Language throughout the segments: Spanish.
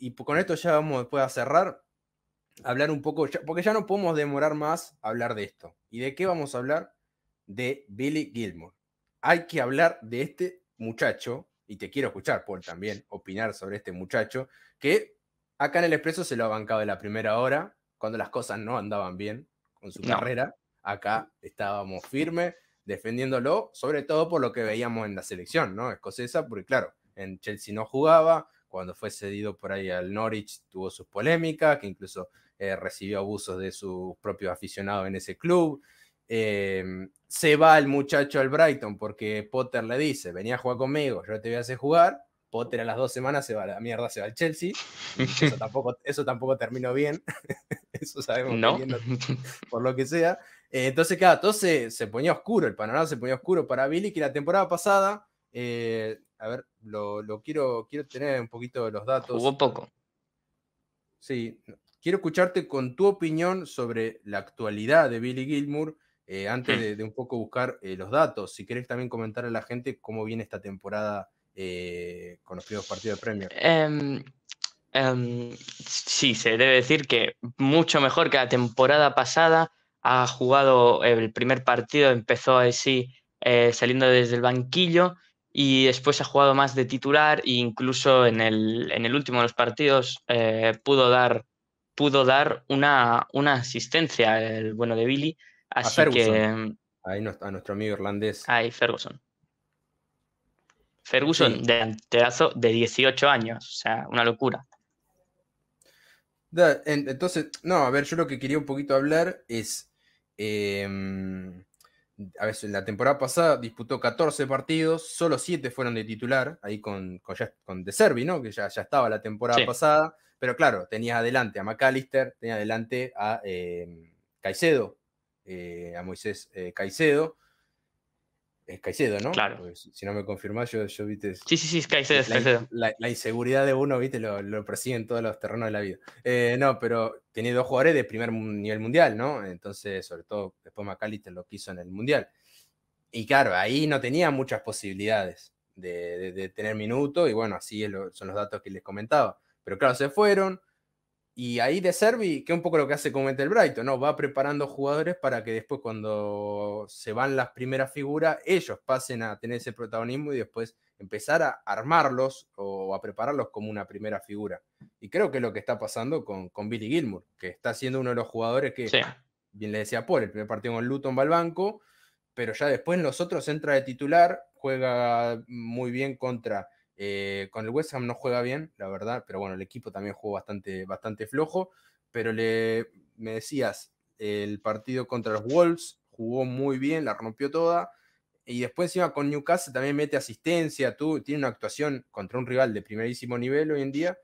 y con esto ya vamos después a cerrar, hablar un poco, porque ya no podemos demorar más hablar de esto. ¿Y de qué vamos a hablar? De Billy Gilmore. Hay que hablar de este muchacho, y te quiero escuchar, por también, opinar sobre este muchacho, que acá en el Expreso se lo ha bancado de la primera hora, cuando las cosas no andaban bien con su carrera. Acá estábamos firmes defendiéndolo, sobre todo por lo que veíamos en la selección ¿no? escocesa, porque claro, en Chelsea no jugaba, cuando fue cedido por ahí al Norwich tuvo sus polémicas, que incluso eh, recibió abusos de sus propios aficionados en ese club. Em, se va el muchacho al Brighton porque Potter le dice, venía a jugar conmigo, yo te voy a hacer jugar. Potter a las dos semanas se va a la mierda, se va al Chelsea. Eso tampoco, eso tampoco terminó bien. eso sabemos. por lo que sea. Eh, entonces, cada todo se, ponía oscuro, el panorama se ponía oscuro para Billy, que la temporada pasada eh, a ver, lo, quiero, quiero tener un poquito de los datos. Jugó poco. Sí, quiero escucharte con tu opinión sobre la actualidad de Billy Gilmour, eh, antes hmm. de, un poco buscar eh, los datos. Si querés también comentar a la gente cómo viene esta temporada eh, con los primeros partidos de premio. Em, em, sí, se debe decir que mucho mejor que la temporada pasada. Ha jugado el primer partido, empezó así saliendo desde el banquillo y después ha jugado más de titular e incluso en el, último de los partidos eh, pudo dar, pudo dar una, asistencia el bueno de Billy. Así que. Ahí a nuestro amigo irlandés. Ahí, Ferguson. Ferguson, de de 18 años. O sea, una locura. Entonces, no, a ver, yo lo que quería un poquito hablar es. Em, a veces la temporada pasada disputó 14 partidos, solo 7 fueron de titular, ahí con, con, De Servi, Que ya, ya estaba la temporada pasada, pero claro, tenías adelante a McAllister, tenías adelante a eh, Caicedo, eh, a Moisés eh, Caicedo, es ¿no? Claro. si no me confirmás, yo, yo viste. Sí, sí, sí, es La, inseguridad de uno, viste, lo, lo persigue en todos los terrenos de la vida. Eh, no, pero tenía dos jugadores de primer nivel mundial, ¿no? Entonces, sobre todo después McAllister lo quiso en el mundial. Y claro, ahí no tenía muchas posibilidades de, de, tener minuto, y bueno, así son los datos que les comentaba. Pero claro, se fueron, y ahí de Servi, que es un poco lo que hace con el Brighton, ¿no? Va preparando jugadores para que después cuando se van las primeras figuras, ellos pasen a tener ese protagonismo y después empezar a armarlos o a prepararlos como una primera figura. Y creo que es lo que está pasando con, con Billy Gilmour, que está siendo uno de los jugadores que, bien le decía Paul, el primer partido con Luton va al banco, pero ya después en los otros entra de titular, juega muy bien contra eh, con el West Ham no juega bien, la verdad, pero bueno, el equipo también jugó bastante, bastante flojo. Pero le, me decías, el partido contra los Wolves jugó muy bien, la rompió toda. Y después encima con Newcastle también mete asistencia, tú, tiene una actuación contra un rival de primerísimo nivel hoy en día,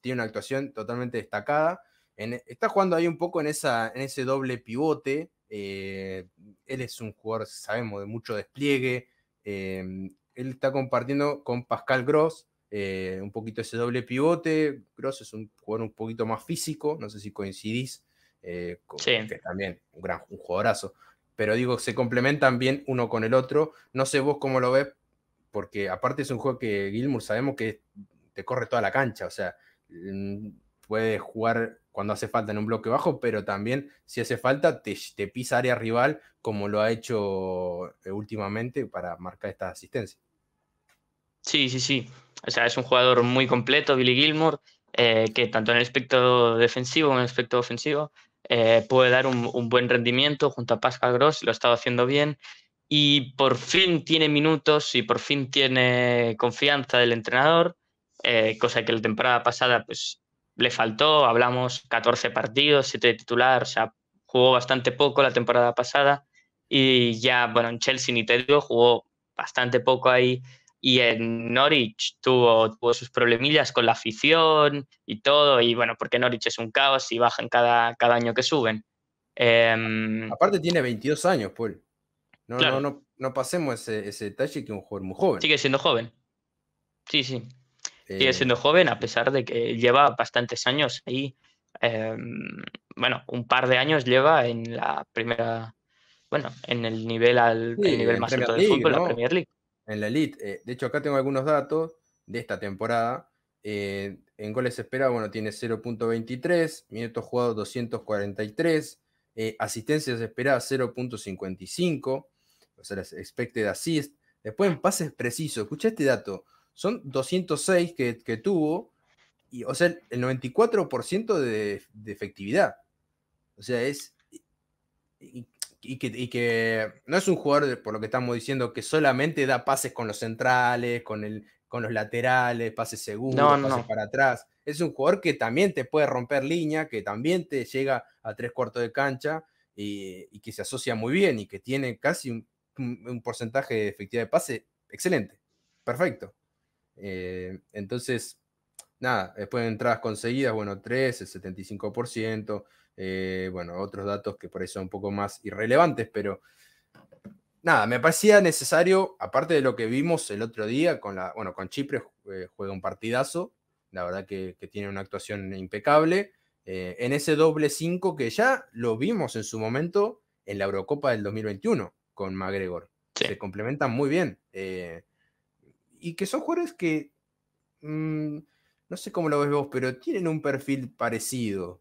tiene una actuación totalmente destacada. está jugando ahí un poco en, en ese doble pivote. Eh, él es un jugador, sabemos, de mucho despliegue. Eh, él está compartiendo con Pascal Gross eh, un poquito ese doble pivote. Gross es un jugador un poquito más físico, no sé si coincidís, eh, con, que también un gran jugadorazo. Pero digo, se complementan bien uno con el otro. No sé vos cómo lo ves, porque aparte es un juego que Gilmour sabemos que te corre toda la cancha, o sea, mm, puede jugar cuando hace falta en un bloque bajo, pero también si hace falta te pisa área rival como lo ha hecho eh, últimamente para marcar estas asistencias. Sí, sí, sí. O sea, es un jugador muy completo, Billy Gilmore, eh, que tanto en el aspecto defensivo como en el aspecto ofensivo eh, puede dar un, buen rendimiento junto a Pascal Gross, lo ha estado haciendo bien. Y por fin tiene minutos y por fin tiene confianza del entrenador, eh, cosa que la temporada pasada pues, le faltó. Hablamos 14 partidos, 7 de titular, o sea, jugó bastante poco la temporada pasada. Y ya, bueno, en Chelsea ni te jugó bastante poco ahí y en Norwich tuvo, sus problemillas con la afición y todo, y bueno, porque Norwich es un caos y bajan cada, cada año que suben. Em, Aparte tiene 22 años, Paul. No, no, no, no, pasemos ese, ese detalle que un jugador muy joven. Sigue siendo joven. Sí, sí. Sigue eh, siendo joven a pesar de que lleva bastantes años ahí. Em, bueno, un par de años lleva en la primera, bueno, en el nivel, al, nivel más alto del fútbol, la Premier League. En la Elite. Eh, de hecho, acá tengo algunos datos de esta temporada. Eh, en goles esperados, bueno, tiene 0.23, minutos jugados 243, eh, asistencias esperadas 0.55, o sea, expected assist. Después en pases precisos, escucha este dato, son 206 que, tuvo, y, o sea, el 94% de efectividad. O sea, es y que, no es un jugador, por lo que estamos diciendo, que solamente da pases con los centrales, con, el, con los laterales, pases seguros, pases para atrás. Es un jugador que también te puede romper línea, que también te llega a tres cuartos de cancha y, que se asocia muy bien y que tiene casi un, porcentaje de efectividad de pase excelente, perfecto. Eh, entonces, nada, después de entradas conseguidas, bueno, 3, el 75%. Eh, bueno, otros datos que por ahí son un poco más irrelevantes, pero nada, me parecía necesario, aparte de lo que vimos el otro día, con la, bueno, con Chipre eh, juega un partidazo, la verdad que, tiene una actuación impecable, eh, en ese doble 5 que ya lo vimos en su momento en la Eurocopa del 2021 con McGregor. Se complementan muy bien. y que son jugadores que, mm, no sé cómo lo ves vos, pero tienen un perfil parecido.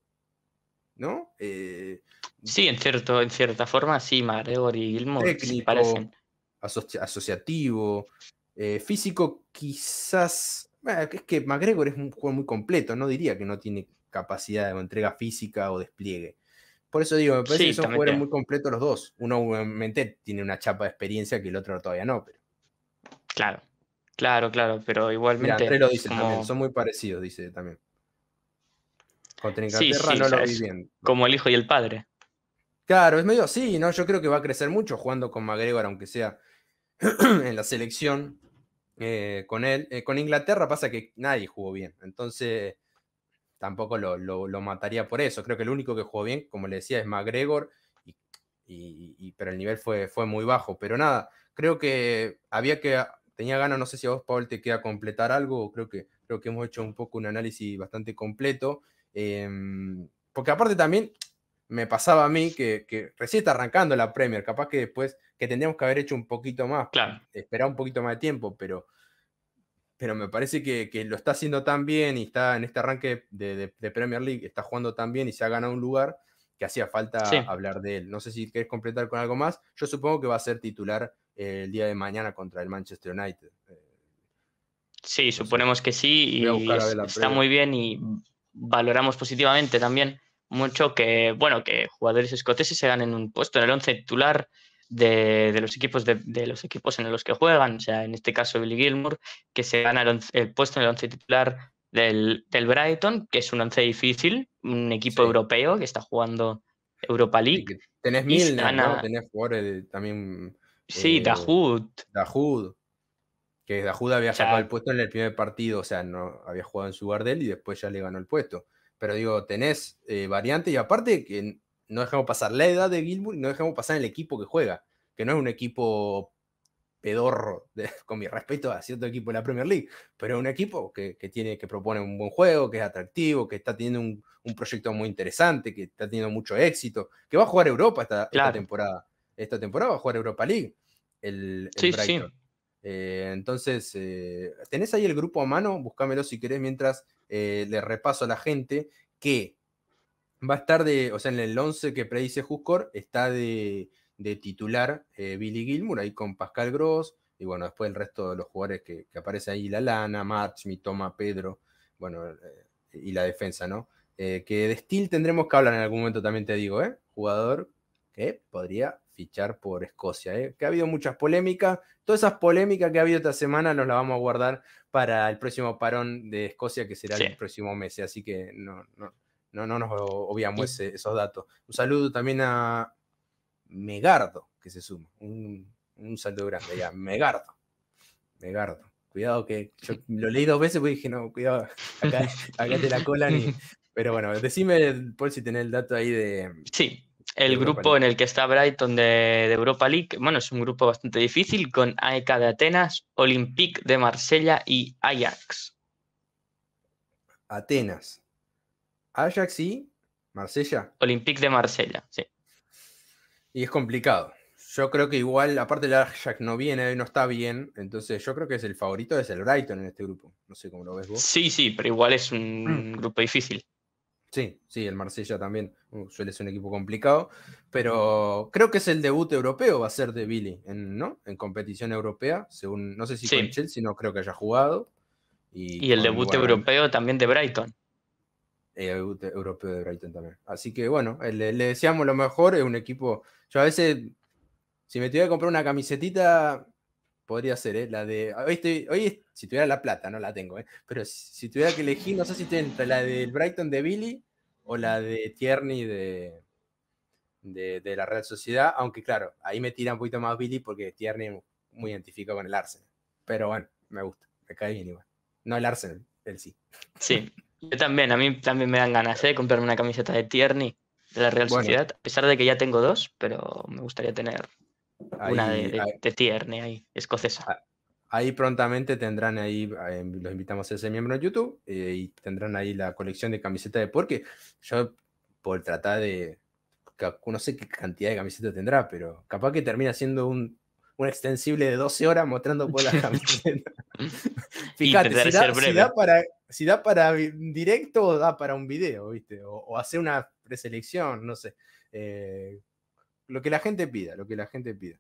¿no? Eh, sí, en, cierto, en cierta forma, sí, MacGregor y Gilmore parecen. asociativo, eh, físico, quizás. es que McGregor es un juego muy completo, no diría que no tiene capacidad de entrega física o despliegue. Por eso digo, me parece que son jugadores muy completos los dos. Uno obviamente tiene una chapa de experiencia que el otro todavía no, pero. Claro, claro, claro, pero igualmente. son muy parecidos, dice también bien. Como el hijo y el padre. Claro, es medio así, ¿no? Yo creo que va a crecer mucho jugando con McGregor, aunque sea en la selección. Eh, con él. Eh, con Inglaterra pasa que nadie jugó bien. Entonces, tampoco lo, mataría por eso. Creo que el único que jugó bien, como le decía, es McGregor. pero el nivel fue, fue muy bajo. Pero nada, creo que había que. Tenía ganas, no sé si a vos, Paul, te queda completar algo. Creo que, creo que hemos hecho un poco un análisis bastante completo. Em, porque aparte también me pasaba a mí que, recién está arrancando la Premier, capaz que después, que tendríamos que haber hecho un poquito más, esperar un poquito más de tiempo, pero, pero me parece que, lo está haciendo tan bien y está en este arranque de, Premier League, está jugando tan bien y se ha ganado un lugar que hacía falta hablar de él. No sé si querés completar con algo más, yo supongo que va a ser titular eh, el día de mañana contra el Manchester United. Eh. sí, suponemos que sí, y está muy bien y valoramos positivamente también mucho que, bueno, que jugadores escoceses se ganen un puesto en el once titular de, los equipos de, los equipos en los que juegan, o sea, en este caso Billy Gilmour, que se gana el, puesto en el once titular del, Brighton, que es un once difícil, un equipo europeo que está jugando Europa League. Tenés mil ¿no? Tenés jugadores también... Sí, eh, Dahoud. Que Dajuda había sacado el puesto en el primer partido, o sea, no había jugado en su él y después ya le ganó el puesto. Pero digo, tenés variantes eh, variante y aparte que no dejamos pasar la edad de Gilmour y no dejamos pasar el equipo que juega, que no es un equipo pedorro, con mi respeto a cierto equipo de la Premier League, pero es un equipo que, tiene, que propone un buen juego, que es atractivo, que está teniendo un, proyecto muy interesante, que está teniendo mucho éxito, que va a jugar Europa esta, temporada. Esta temporada va a jugar Europa League. El, sí, Sí. Eh, entonces, eh, ¿tenés ahí el grupo a mano? Búscamelo si querés mientras eh, le repaso a la gente que va a estar de, o sea, en el 11 que predice Juscor está de, titular Billy Gilmour ahí con Pascal Gross y bueno, después el resto de los jugadores que, que aparece ahí, la Lana, March, Toma, Pedro, bueno, y la defensa, ¿no? que de Steel tendremos que hablar en algún momento también, te digo, ¿eh? Jugador que podría fichar por Escocia. ¿eh? Que ha habido muchas polémicas. Todas esas polémicas que ha habido esta semana nos las vamos a guardar para el próximo parón de Escocia, que será el próximo mes. ¿eh? Así que no, no, no, nos obviamos esos datos. Un saludo también a Megardo, que se suma. Un, saludo grande ya. Megardo. Megardo. Cuidado que yo lo leí dos veces y pues dije, no, cuidado, acá, te la colan. Pero bueno, decime, Paul, si tenés el dato ahí de... Sí, el grupo en el que está Brighton de, Europa League. Bueno, es un grupo bastante difícil con AEK de Atenas, Olympique de Marsella y Ajax. Atenas. Ajax y Marsella. Olympique de Marsella, sí. Y es complicado. Yo creo que igual, aparte el Ajax no viene, no está bien, entonces yo creo que es el favorito, es el Brighton en este grupo. No sé cómo lo ves vos. Sí, sí, pero igual es un mm. grupo difícil. Sí, sí, el Marsella también uh, suele ser un equipo complicado, pero creo que es el debut europeo, va a ser de Billy, ¿no? En competición europea, según, no sé si con Chelsea, no creo que haya jugado. Y, el debut europeo también de Brighton. El debut europeo de Brighton también. Así que bueno, eh, le, decíamos lo mejor, es un equipo, yo a veces, si me tuviera que comprar una camisetita, Podría ser, ¿eh? La de. Hoy, si tuviera la plata, no la tengo, ¿eh? Pero si, tuviera que elegir, no sé si estoy la del Brighton de Billy o la de Tierney de, de, la Real Sociedad. Aunque, claro, ahí me tira un poquito más Billy porque Tierney muy identifico con el Arsenal. Pero bueno, me gusta, me cae bien igual. No el Arsenal, él sí. Sí, yo también, a mí también me dan ganas ¿eh? de comprarme una camiseta de Tierney de la Real Sociedad, a pesar de que ya tengo dos, pero me gustaría tener una ah, de, tierne, ahí, escocesa. Ah, ahí prontamente tendrán ahí, eh, los invitamos a ese miembro de YouTube eh, y tendrán ahí la colección de camisetas de porque yo por tratar de, no sé qué cantidad de camisetas tendrá, pero capaz que termina siendo un, extensible de 12 horas mostrando todas las camisetas. Fíjate, si da, para, si para directo o da para un video, O, o hacer una preselección, no sé. Eh, lo que la gente pida, lo que la gente pida.